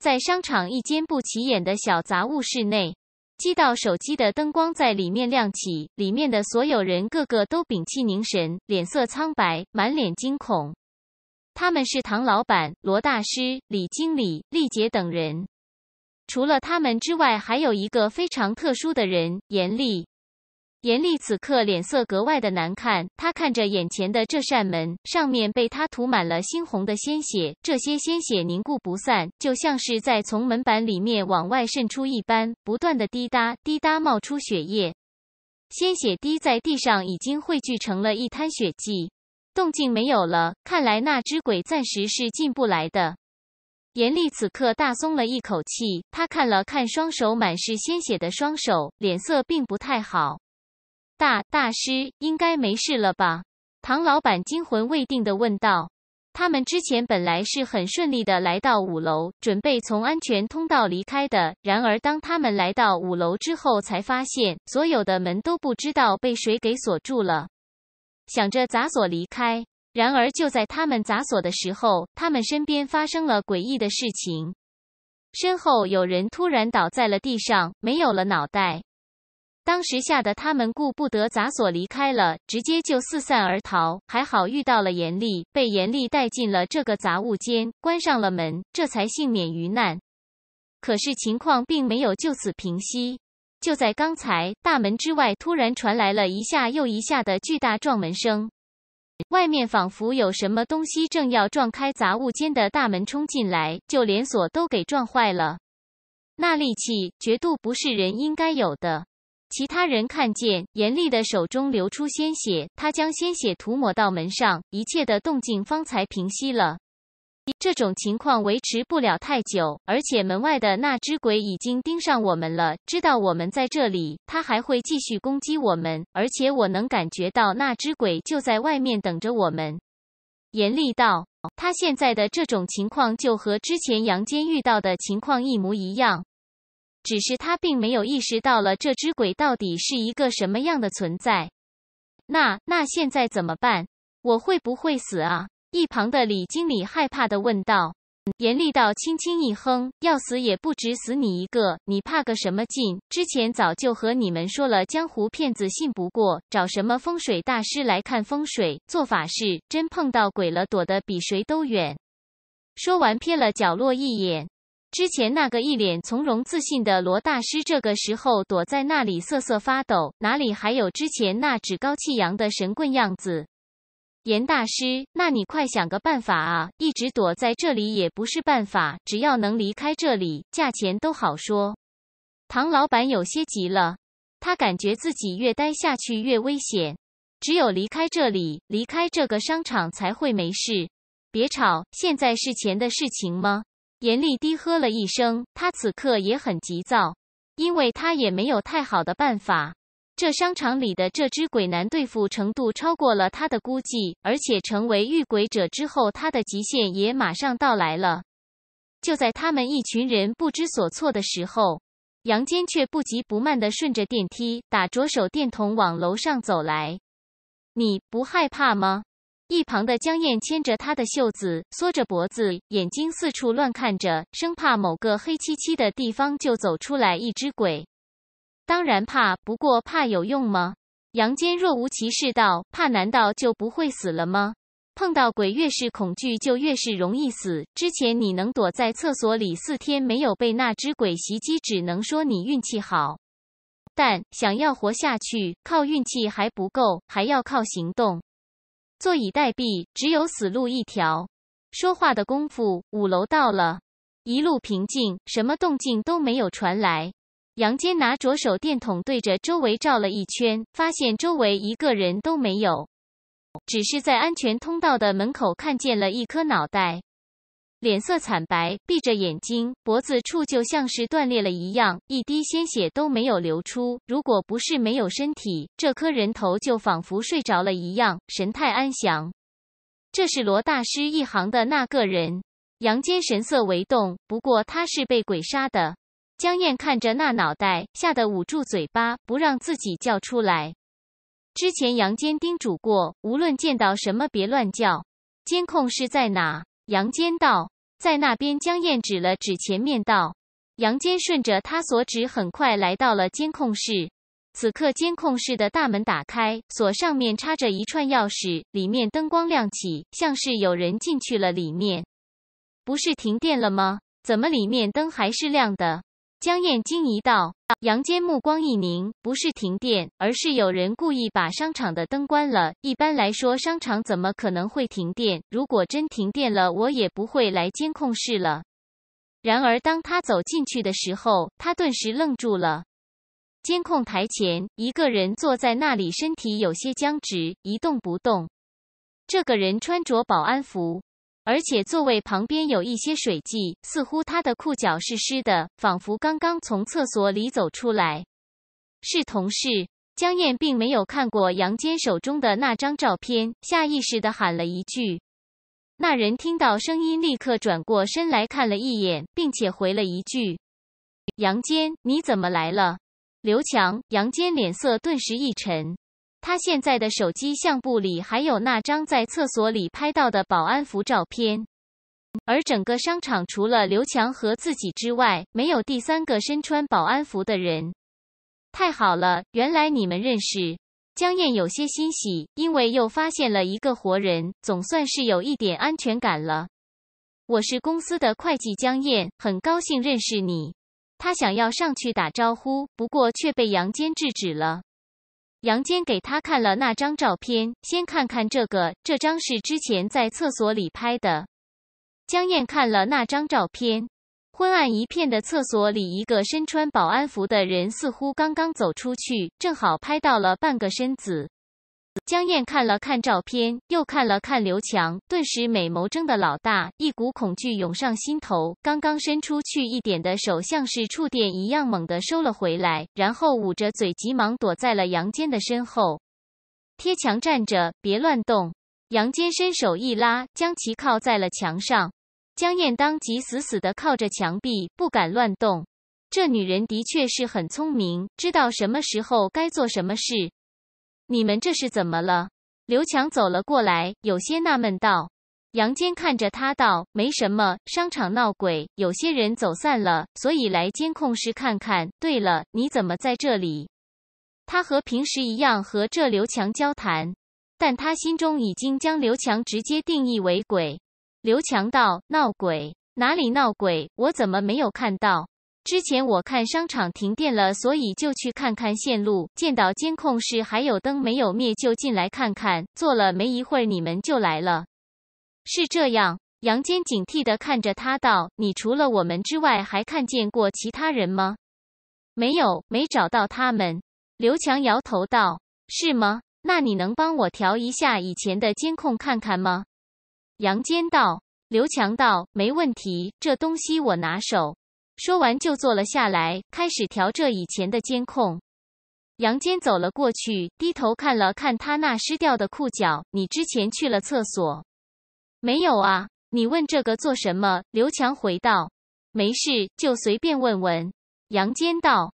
在商场一间不起眼的小杂物室内，机到手机的灯光在里面亮起，里面的所有人个个都屏气凝神，脸色苍白，满脸惊恐。他们是唐老板、罗大师、李经理、丽姐等人。除了他们之外，还有一个非常特殊的人——严厉。严厉此刻脸色格外的难看，他看着眼前的这扇门，上面被他涂满了猩红的鲜血，这些鲜血凝固不散，就像是在从门板里面往外渗出一般，不断的滴答滴答冒出血液，鲜血滴在地上已经汇聚成了一滩血迹，动静没有了，看来那只鬼暂时是进不来的。严厉此刻大松了一口气，他看了看双手满是鲜血的双手，脸色并不太好。大大师应该没事了吧？唐老板惊魂未定地问道。他们之前本来是很顺利的来到五楼，准备从安全通道离开的。然而，当他们来到五楼之后，才发现所有的门都不知道被谁给锁住了。想着砸锁离开，然而就在他们砸锁的时候，他们身边发生了诡异的事情。身后有人突然倒在了地上，没有了脑袋。当时吓得他们顾不得砸锁离开了，直接就四散而逃。还好遇到了严厉，被严厉带进了这个杂物间，关上了门，这才幸免于难。可是情况并没有就此平息，就在刚才，大门之外突然传来了一下又一下的巨大撞门声，外面仿佛有什么东西正要撞开杂物间的大门冲进来，就连锁都给撞坏了。那力气绝对不是人应该有的。其他人看见严厉的手中流出鲜血，他将鲜血涂抹到门上，一切的动静方才平息了。这种情况维持不了太久，而且门外的那只鬼已经盯上我们了，知道我们在这里，他还会继续攻击我们。而且我能感觉到那只鬼就在外面等着我们。严厉道：“他现在的这种情况就和之前杨坚遇到的情况一模一样。”只是他并没有意识到了这只鬼到底是一个什么样的存在。那那现在怎么办？我会不会死啊？一旁的李经理害怕的问道。严厉道轻轻一哼：“要死也不止死你一个，你怕个什么劲？之前早就和你们说了，江湖骗子信不过，找什么风水大师来看风水，做法事，真碰到鬼了，躲得比谁都远。”说完瞥了角落一眼。之前那个一脸从容自信的罗大师，这个时候躲在那里瑟瑟发抖，哪里还有之前那趾高气扬的神棍样子？严大师，那你快想个办法啊！一直躲在这里也不是办法，只要能离开这里，价钱都好说。唐老板有些急了，他感觉自己越待下去越危险，只有离开这里，离开这个商场才会没事。别吵，现在是钱的事情吗？严厉低喝了一声，他此刻也很急躁，因为他也没有太好的办法。这商场里的这只鬼男对付程度超过了他的估计，而且成为遇鬼者之后，他的极限也马上到来了。就在他们一群人不知所措的时候，杨坚却不急不慢的顺着电梯，打着手电筒往楼上走来。“你不害怕吗？”一旁的江燕牵着他的袖子，缩着脖子，眼睛四处乱看着，生怕某个黑漆漆的地方就走出来一只鬼。当然怕，不过怕有用吗？杨坚若无其事道：“怕难道就不会死了吗？碰到鬼越是恐惧，就越是容易死。之前你能躲在厕所里四天没有被那只鬼袭击，只能说你运气好。但想要活下去，靠运气还不够，还要靠行动。”坐以待毙，只有死路一条。说话的功夫，五楼到了，一路平静，什么动静都没有传来。杨坚拿着手电筒对着周围照了一圈，发现周围一个人都没有，只是在安全通道的门口看见了一颗脑袋。脸色惨白，闭着眼睛，脖子处就像是断裂了一样，一滴鲜血都没有流出。如果不是没有身体，这颗人头就仿佛睡着了一样，神态安详。这是罗大师一行的那个人。杨坚神色微动，不过他是被鬼杀的。江燕看着那脑袋，吓得捂住嘴巴，不让自己叫出来。之前杨坚叮嘱过，无论见到什么别乱叫。监控室在哪？杨坚道，在那边。江燕指了指前面道：“杨坚顺着他所指，很快来到了监控室。此刻监控室的大门打开，锁上面插着一串钥匙，里面灯光亮起，像是有人进去了。里面不是停电了吗？怎么里面灯还是亮的？”江燕惊疑道：“杨坚目光一凝，不是停电，而是有人故意把商场的灯关了。一般来说，商场怎么可能会停电？如果真停电了，我也不会来监控室了。”然而，当他走进去的时候，他顿时愣住了。监控台前，一个人坐在那里，身体有些僵直，一动不动。这个人穿着保安服。而且座位旁边有一些水迹，似乎他的裤脚是湿的，仿佛刚刚从厕所里走出来。是同事江燕，并没有看过杨坚手中的那张照片，下意识的喊了一句：“那人听到声音，立刻转过身来看了一眼，并且回了一句：‘杨坚，你怎么来了？’刘强。”杨坚脸色顿时一沉。他现在的手机相簿里还有那张在厕所里拍到的保安服照片，而整个商场除了刘强和自己之外，没有第三个身穿保安服的人。太好了，原来你们认识。江燕有些欣喜，因为又发现了一个活人，总算是有一点安全感了。我是公司的会计江燕，很高兴认识你。他想要上去打招呼，不过却被杨坚制止了。杨坚给他看了那张照片，先看看这个。这张是之前在厕所里拍的。江燕看了那张照片，昏暗一片的厕所里，一个身穿保安服的人似乎刚刚走出去，正好拍到了半个身子。江燕看了看照片，又看了看刘强，顿时美眸睁的老大，一股恐惧涌上心头。刚刚伸出去一点的手，像是触电一样猛地收了回来，然后捂着嘴，急忙躲在了杨坚的身后，贴墙站着，别乱动。杨坚伸手一拉，将其靠在了墙上。江燕当即死死的靠着墙壁，不敢乱动。这女人的确是很聪明，知道什么时候该做什么事。你们这是怎么了？刘强走了过来，有些纳闷道。杨坚看着他道：“没什么，商场闹鬼，有些人走散了，所以来监控室看看。对了，你怎么在这里？”他和平时一样和这刘强交谈，但他心中已经将刘强直接定义为鬼。刘强道：“闹鬼？哪里闹鬼？我怎么没有看到？”之前我看商场停电了，所以就去看看线路。见到监控室还有灯没有灭，就进来看看。做了没一会儿，你们就来了。是这样，杨坚警惕的看着他道：“你除了我们之外，还看见过其他人吗？”“没有，没找到他们。”刘强摇头道。“是吗？那你能帮我调一下以前的监控看看吗？”杨坚道。刘强道：“没问题，这东西我拿手。”说完就坐了下来，开始调这以前的监控。杨坚走了过去，低头看了看他那湿掉的裤脚：“你之前去了厕所没有啊？你问这个做什么？”刘强回道：“没事，就随便问问。”杨坚道。